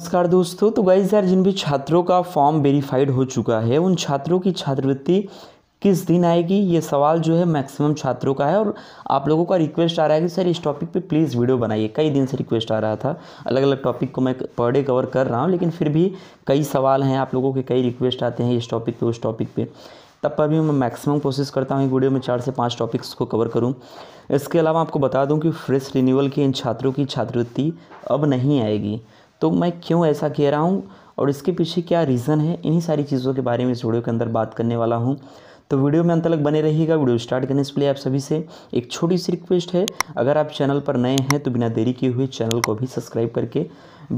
नमस्कार दोस्तों तो गाइज यार जिन भी छात्रों का फॉर्म वेरीफाइड हो चुका है उन छात्रों की छात्रवृत्ति किस दिन आएगी ये सवाल जो है मैक्सिमम छात्रों का है और आप लोगों का रिक्वेस्ट आ रहा है कि सर इस टॉपिक पे प्लीज़ वीडियो बनाइए कई दिन से रिक्वेस्ट आ रहा था अलग अलग टॉपिक को मैं पर डे कवर कर रहा हूँ लेकिन फिर भी कई सवाल हैं आप लोगों के कई रिक्वेस्ट आते हैं इस टॉपिक पर उस टॉपिक पे तब पर भी मैं मैक्सिमम कोशिश करता हूँ वीडियो में चार से पाँच टॉपिक्स को कवर करूँ इसके अलावा आपको बता दूँ कि फ्रेश रिन्यूअल की इन छात्रों की छात्रवृत्ति अब नहीं आएगी तो मैं क्यों ऐसा कह रहा हूँ और इसके पीछे क्या रीज़न है इन्हीं सारी चीज़ों के बारे में इस वीडियो के अंदर बात करने वाला हूँ तो वीडियो में अंत तक बने रहिएगा वीडियो स्टार्ट करने से पहले आप सभी से एक छोटी सी रिक्वेस्ट है अगर आप चैनल पर नए हैं तो बिना देरी किए हुए चैनल को भी सब्सक्राइब करके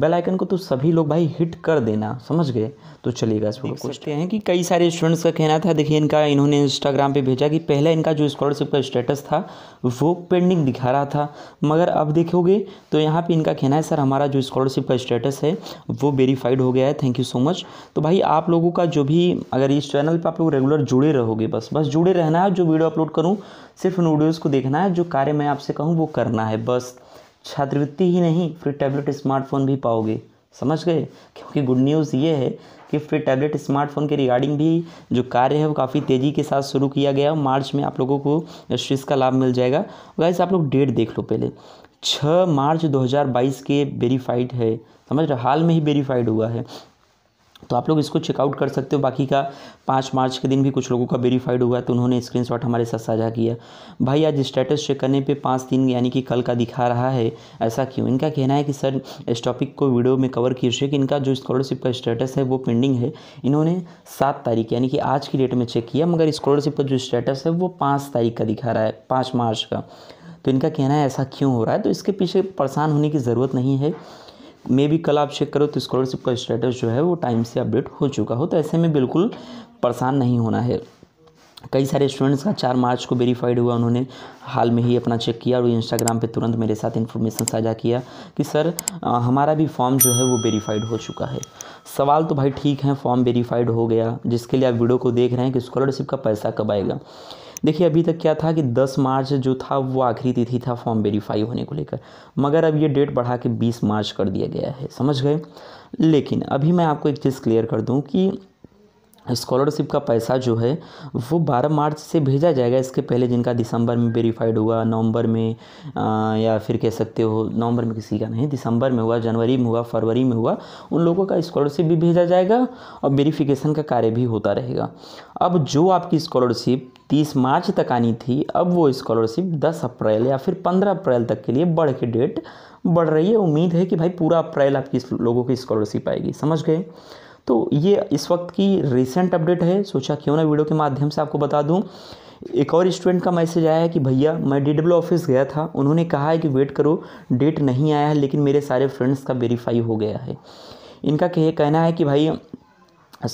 बेल आइकन को तो सभी लोग भाई हिट कर देना समझ गए तो चलिएगा इस पूछते हैं कि कई सारे स्टूडेंट्स का कहना था देखिए इनका इन्होंने इंस्टाग्राम पे भेजा कि पहले इनका जो स्कॉलरशिप का स्टेटस था वो पेंडिंग दिखा रहा था मगर अब देखोगे तो यहाँ पे इनका कहना है सर हमारा जो स्कॉलरशिप का स्टेटस है वो वेरीफाइड हो गया है थैंक यू सो मच तो भाई आप लोगों का जो भी अगर इस चैनल पर आप लोग रेगुलर जुड़े रहोगे बस बस जुड़े रहना है जो वीडियो अपलोड करूँ सिर्फ उन वीडियोज़ को देखना है जो कार्य मैं आपसे कहूँ वो करना है बस छात्रवृत्ति ही नहीं फ्री टैबलेट स्मार्टफोन भी पाओगे समझ गए क्योंकि गुड न्यूज़ ये है कि फ्री टैबलेट स्मार्टफोन के रिगार्डिंग भी जो कार्य है वो काफ़ी तेज़ी के साथ शुरू किया गया मार्च में आप लोगों को इस का लाभ मिल जाएगा वैसे आप लोग डेट देख लो पहले छः मार्च 2022 के वेरीफाइड है समझ रहे हाल में ही वेरीफाइड हुआ है तो आप लोग इसको चेकआउट कर सकते हो बाकी का पाँच मार्च के दिन भी कुछ लोगों का वेरीफाइड हुआ है तो उन्होंने स्क्रीन हमारे साथ साझा किया भाई आज स्टेटस चेक करने पर पाँच दिन यानी कि कल का दिखा रहा है ऐसा क्यों इनका कहना है कि सर इस टॉपिक को वीडियो में कवर थे कि इनका जो स्कॉलरशिप का स्टेटस है वो पेंडिंग है इन्होंने सात तारीख यानी कि आज की डेट में चेक किया मगर स्कॉलरशिप का जो स्टेटस है वो पाँच तारीख का दिखा रहा है पाँच मार्च का तो इनका कहना है ऐसा क्यों हो रहा है तो इसके पीछे परेशान होने की ज़रूरत नहीं है मे भी कल आप चेक करो तो स्कॉलरशिप का स्टेटस जो है वो टाइम से अपडेट हो चुका हो तो ऐसे में बिल्कुल परेशान नहीं होना है कई सारे स्टूडेंट्स का चार मार्च को वेरीफाइड हुआ उन्होंने हाल में ही अपना चेक किया और इंस्टाग्राम पे तुरंत मेरे साथ इन्फॉर्मेशन साझा किया कि सर आ, हमारा भी फॉर्म जो है वो वेरीफाइड हो चुका है सवाल तो भाई ठीक है फॉर्म वेरीफाइड हो गया जिसके लिए आप वीडियो को देख रहे हैं कि स्कॉलरशिप का पैसा कब आएगा देखिए अभी तक क्या था कि 10 मार्च जो था वो आखिरी तिथि था फॉर्म वेरीफाई होने को लेकर मगर अब ये डेट बढ़ा के बीस मार्च कर दिया गया है समझ गए लेकिन अभी मैं आपको एक चीज़ क्लियर कर दूँ कि स्कॉलरशिप का पैसा जो है वो बारह मार्च से भेजा जाएगा इसके पहले जिनका दिसंबर में वेरीफाइड हुआ नवंबर में आ, या फिर कह सकते हो नवंबर में किसी का नहीं दिसंबर में हुआ जनवरी में हुआ फरवरी में हुआ उन लोगों का स्कॉलरशिप भी भेजा जाएगा और वेरीफिकेशन का कार्य भी होता रहेगा अब जो आपकी स्कॉलरशिप तीस मार्च तक आनी थी अब वो स्कॉलरशिप दस अप्रैल या फिर पंद्रह अप्रैल तक के लिए बढ़ के डेट बढ़ रही है उम्मीद है कि भाई पूरा अप्रैल आपकी लोगों की स्कॉलरशिप आएगी समझ गए तो ये इस वक्त की रिसेंट अपडेट है सोचा क्यों ना वीडियो के माध्यम से आपको बता दूँ एक और स्टूडेंट का मैसेज आया है कि भैया मैं डी डब्ल्यू ऑफिस गया था उन्होंने कहा है कि वेट करो डेट नहीं आया है लेकिन मेरे सारे फ्रेंड्स का वेरीफाई हो गया है इनका कह कहना है कि भाई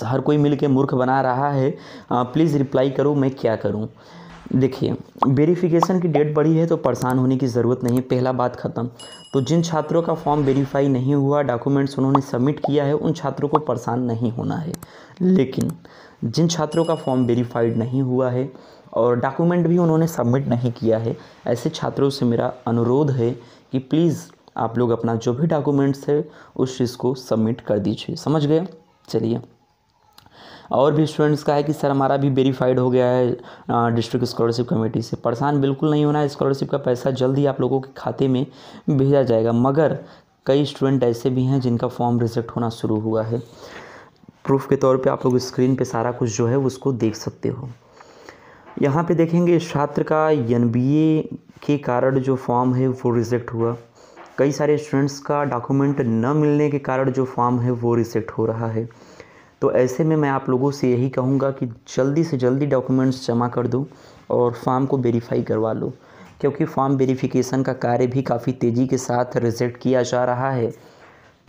हर कोई मिल के मूर्ख बना रहा है प्लीज़ रिप्लाई करो मैं क्या करूं देखिए वेरिफिकेशन की डेट बढ़ी है तो परेशान होने की ज़रूरत नहीं है पहला बात ख़त्म तो जिन छात्रों का फॉर्म वेरीफाई नहीं हुआ डॉक्यूमेंट्स उन्होंने सबमिट किया है उन छात्रों को परेशान नहीं होना है लेकिन जिन छात्रों का फॉर्म वेरीफाइड नहीं हुआ है और डॉक्यूमेंट भी उन्होंने सबमिट नहीं किया है ऐसे छात्रों से मेरा अनुरोध है कि प्लीज़ आप लोग अपना जो भी डॉक्यूमेंट्स है उस चीज़ को सबमिट कर दीजिए समझ गए चलिए और भी स्टूडेंट्स का है कि सर हमारा भी वेरीफाइड हो गया है डिस्ट्रिक्ट स्कॉलरशिप कमेटी से परेशान बिल्कुल नहीं होना है स्कॉलरशिप का पैसा जल्द ही आप लोगों के खाते में भेजा जाएगा मगर कई स्टूडेंट ऐसे भी हैं जिनका फॉर्म रिजेक्ट होना शुरू हुआ है प्रूफ के तौर पे आप लोग स्क्रीन पे सारा कुछ जो है उसको देख सकते हो यहाँ पे देखेंगे छात्र का एन के कारण जो फॉर्म है वो रिजेक्ट हुआ कई सारे स्टूडेंट्स का डॉक्यूमेंट न मिलने के कारण जो फॉर्म है वो रिजेक्ट हो रहा है तो ऐसे में मैं आप लोगों से यही कहूँगा कि जल्दी से जल्दी डॉक्यूमेंट्स जमा कर दो और फॉर्म को वेरीफाई करवा लो क्योंकि फॉर्म वेरिफिकेशन का कार्य भी काफ़ी तेज़ी के साथ रिजेक्ट किया जा रहा है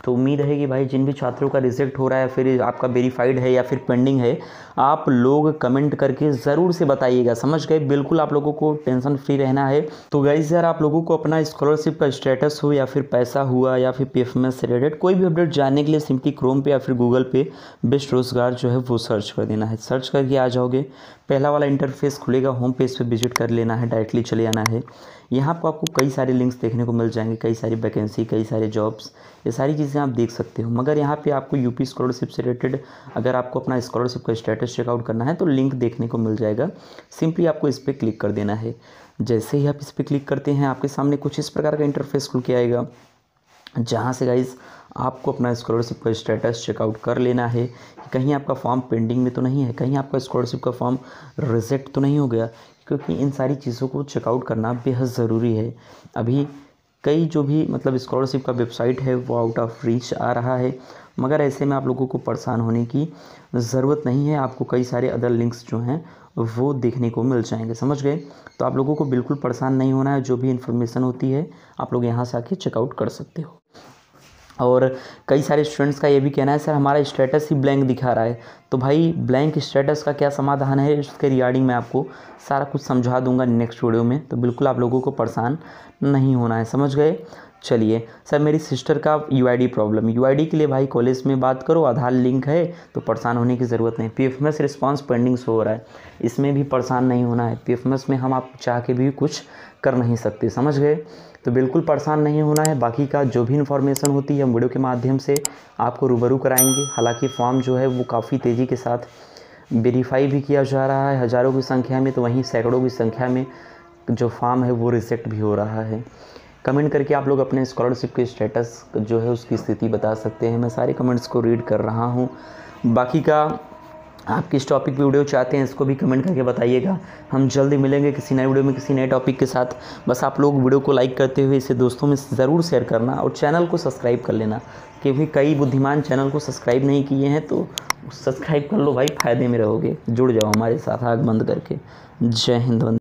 तो उम्मीद है कि भाई जिन भी छात्रों का रिजेक्ट हो रहा है फिर आपका वेरीफाइड है या फिर पेंडिंग है आप लोग कमेंट करके ज़रूर से बताइएगा समझ गए बिल्कुल आप लोगों को टेंशन फ्री रहना है तो गाइज यार आप लोगों को अपना स्कॉलरशिप का स्टेटस हो या फिर पैसा हुआ या फिर पी से रिलेटेड कोई भी अपडेट जानने के लिए सिंपली क्रोम पे या फिर गूगल पे बेस्ट रोजगार जो है वो सर्च कर देना है सर्च करके आ जाओगे पहला वाला इंटरफेस खुलेगा होम पेज पर विजिट कर लेना है डायरेक्टली चले आना है यहाँ पर आपको कई सारे लिंक्स देखने को मिल जाएंगे कई सारी वैकेंसी कई सारे जॉब्स ये सारी चीज़ें आप देख सकते हो मगर यहाँ पे आपको यूपी स्कॉलरशिप से रिलेटेड अगर आपको अपना स्कॉलरशिप का स्टेटस चेकआउट करना है तो लिंक देखने को मिल जाएगा सिंपली आपको इस पर क्लिक कर देना है जैसे ही आप इस पर क्लिक करते हैं आपके सामने कुछ इस प्रकार का इंटरफेस खुल के आएगा जहाँ से गाइज़ आपको अपना स्कॉलरशिप का स्टेटस चेकआउट कर लेना है कहीं आपका फॉर्म पेंडिंग में तो नहीं है कहीं आपका स्कॉलरशिप का फॉर्म रिजेक्ट तो नहीं हो गया क्योंकि इन सारी चीज़ों को चेकआउट करना बेहद ज़रूरी है अभी कई जो भी मतलब स्कॉलरशिप का वेबसाइट है वो आउट ऑफ रीच आ रहा है मगर ऐसे में आप लोगों को परेशान होने की ज़रूरत नहीं है आपको कई सारे अदर लिंक्स जो हैं वो देखने को मिल जाएंगे समझ गए तो आप लोगों को बिल्कुल परेशान नहीं होना है जो भी इन्फॉर्मेशन होती है आप लोग यहाँ से आके चेकआउट कर सकते हो और कई सारे स्टूडेंट्स का ये भी कहना है सर हमारा स्टेटस ही ब्लैंक दिखा रहा है तो भाई ब्लैंक स्टेटस का क्या समाधान है इसके रिगार्डिंग मैं आपको सारा कुछ समझा दूंगा नेक्स्ट वीडियो में तो बिल्कुल आप लोगों को परेशान नहीं होना है समझ गए चलिए सर मेरी सिस्टर का यू प्रॉब्लम यू के लिए भाई कॉलेज में बात करो आधार लिंक है तो परेशान होने की ज़रूरत नहीं पी एफ रिस्पॉन्स पेंडिंग हो रहा है इसमें भी परेशान नहीं होना है पी में हम आप चाह के भी कुछ कर नहीं सकते समझ गए तो बिल्कुल परेशान नहीं होना है बाकी का जो भी इन्फॉर्मेशन होती है हम वीडियो के माध्यम से आपको रूबरू कराएंगे हालांकि फॉर्म जो है वो काफ़ी तेज़ी के साथ वेरीफाई भी किया जा रहा है हज़ारों की संख्या में तो वहीं सैकड़ों की संख्या में जो फॉर्म है वो रिजेक्ट भी हो रहा है कमेंट करके आप लोग अपने स्कॉलरशिप के स्टेटस जो है उसकी स्थिति बता सकते हैं मैं सारे कमेंट्स को रीड कर रहा हूँ बाकी का आप किस टॉपिक पे वीडियो चाहते हैं इसको भी कमेंट करके बताइएगा हम जल्दी मिलेंगे किसी नए वीडियो में किसी नए टॉपिक के साथ बस आप लोग वीडियो को लाइक करते हुए इसे दोस्तों में ज़रूर शेयर करना और चैनल को सब्सक्राइब कर लेना क्योंकि कई बुद्धिमान चैनल को सब्सक्राइब नहीं किए हैं तो सब्सक्राइब कर लो भाई फ़ायदे में रहोगे जुड़ जाओ हमारे साथ आग बंद करके जय हिंद